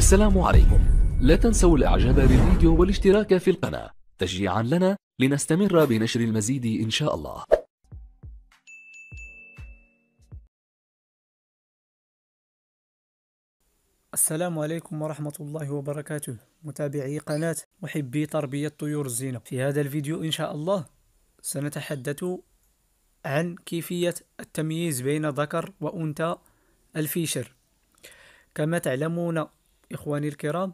السلام عليكم لا تنسوا الاعجاب بالفيديو والاشتراك في القناة تشجيعا لنا لنستمر بنشر المزيد ان شاء الله السلام عليكم ورحمة الله وبركاته متابعي قناة محبي تربية طيور الزينة في هذا الفيديو إن شاء الله سنتحدث عن كيفية التمييز بين ذكر وأنثى الفيشر كما تعلمون إخواني الكرام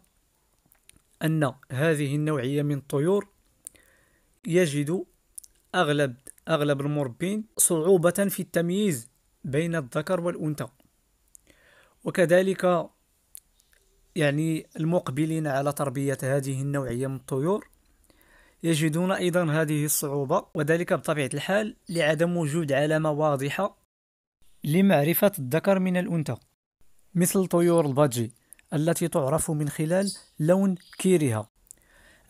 أن هذه النوعية من الطيور يجد أغلب أغلب المربين صعوبة في التمييز بين الذكر والأنثى وكذلك يعني المقبلين على تربية هذه النوعية من الطيور يجدون أيضا هذه الصعوبة وذلك بطبيعة الحال لعدم وجود علامة واضحة لمعرفة الذكر من الأنثى مثل طيور البادجي التي تعرف من خلال لون كيرها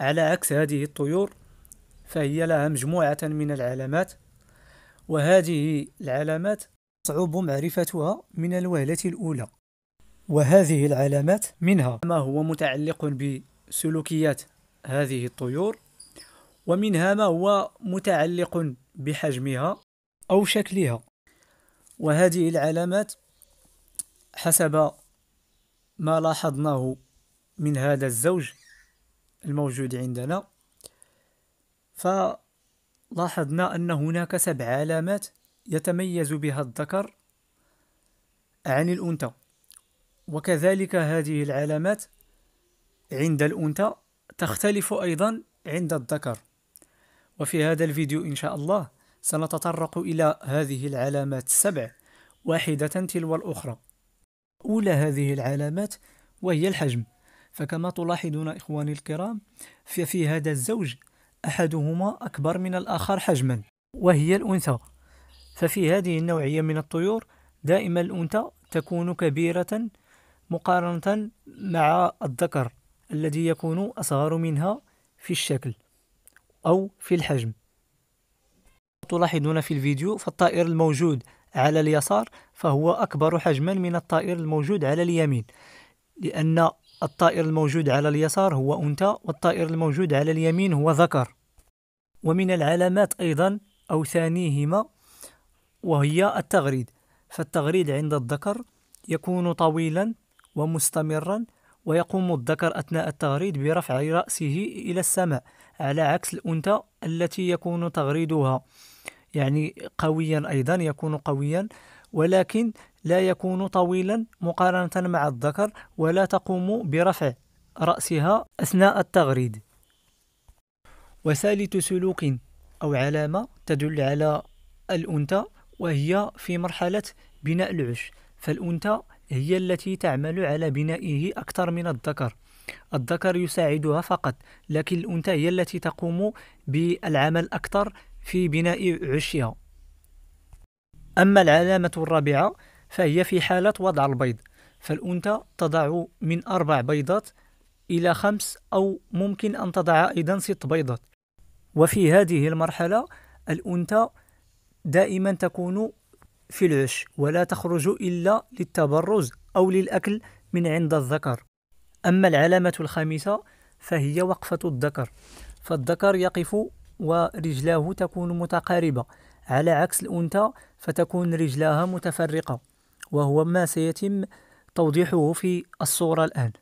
على عكس هذه الطيور فهي لها مجموعة من العلامات وهذه العلامات صعب معرفتها من الوهلة الأولى وهذه العلامات منها ما هو متعلق بسلوكيات هذه الطيور ومنها ما هو متعلق بحجمها أو شكلها وهذه العلامات حسب ما لاحظناه من هذا الزوج الموجود عندنا فلاحظنا أن هناك سبع علامات يتميز بها الذكر عن الأنثى وكذلك هذه العلامات عند الأنثى تختلف أيضا عند الذكر وفي هذا الفيديو إن شاء الله سنتطرق إلى هذه العلامات السبع واحدة تلو الأخرى أولى هذه العلامات وهي الحجم فكما تلاحظون إخواني الكرام ففي هذا الزوج أحدهما أكبر من الآخر حجما وهي الأنثى ففي هذه النوعية من الطيور دائما الأنثى تكون كبيرة مقارنة مع الذكر الذي يكون أصغر منها في الشكل أو في الحجم تلاحظون في الفيديو فالطائر الموجود على اليسار فهو أكبر حجما من الطائر الموجود على اليمين لأن الطائر الموجود على اليسار هو أنثى والطائر الموجود على اليمين هو ذكر ومن العلامات أيضا أو ثانيهما وهي التغريد فالتغريد عند الذكر يكون طويلا ومستمرا ويقوم الذكر أثناء التغريد برفع رأسه إلى السماء على عكس الأنثى التي يكون تغريدها يعني قويا أيضا يكون قويا ولكن لا يكون طويلا مقارنة مع الذكر ولا تقوم برفع رأسها أثناء التغريد وثالث سلوك أو علامة تدل على الأنثى وهي في مرحلة بناء العش فالأنثى هي التي تعمل على بنائه أكثر من الذكر الذكر يساعدها فقط لكن الأنثى هي التي تقوم بالعمل أكثر في بناء عشها أما العلامة الرابعة فهي في حالة وضع البيض فالأنثى تضع من أربع بيضات إلى خمس أو ممكن أن تضع أيضا ست بيضات وفي هذه المرحلة الأنثى دائما تكون في العش ولا تخرج إلا للتبرز أو للأكل من عند الذكر أما العلامة الخامسة فهي وقفة الذكر فالذكر يقف ورجلاه تكون متقاربة على عكس الأنثى فتكون رجلاها متفرقة وهو ما سيتم توضيحه في الصورة الآن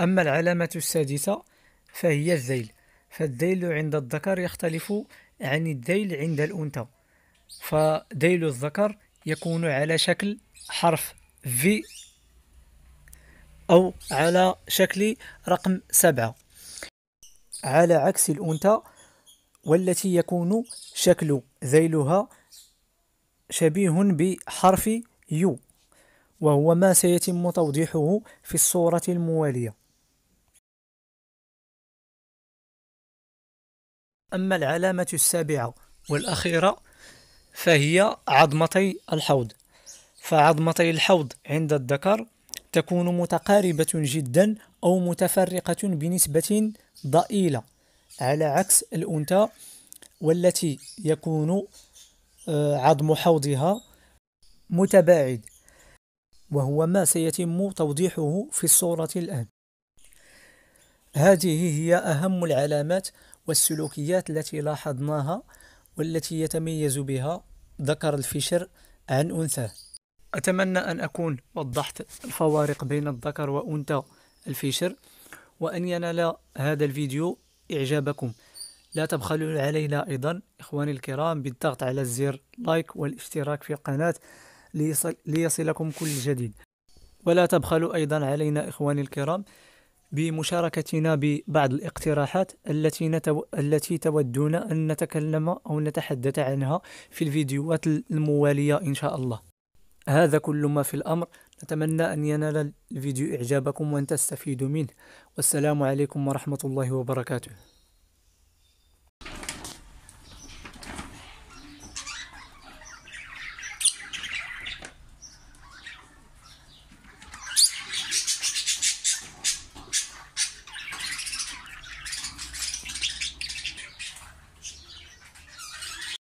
أما العلامة السادسة فهي الذيل فالذيل عند الذكر يختلف عن الذيل عند الأنثى فذيل الذكر يكون على شكل حرف V أو على شكل رقم سبعة على عكس الأنثى والتي يكون شكل ذيلها شبيه بحرف يو وهو ما سيتم توضيحه في الصورة الموالية أما العلامة السابعة والأخيرة فهي عظمتي الحوض فعظمتي الحوض عند الذكر تكون متقاربة جدا أو متفرقة بنسبة ضئيلة على عكس الأنثى والتي يكون آه، عظم حوضها متباعد وهو ما سيتم توضيحه في الصورة الآن هذه هي أهم العلامات والسلوكيات التي لاحظناها والتي يتميز بها ذكر الفشر عن أنثاه أتمنى أن أكون وضحت الفوارق بين الذكر وأنثى الفيشر وأن ينال هذا الفيديو إعجابكم لا تبخلوا علينا أيضا إخواني الكرام بالضغط على الزر لايك والاشتراك في القناة ليصلكم كل جديد ولا تبخلوا أيضا علينا إخواني الكرام بمشاركتنا ببعض الاقتراحات التي نتو... التي تودون أن نتكلم أو نتحدث عنها في الفيديوهات الموالية إن شاء الله هذا كل ما في الأمر نتمنى أن ينال الفيديو إعجابكم وأن تستفيدوا منه والسلام عليكم ورحمة الله وبركاته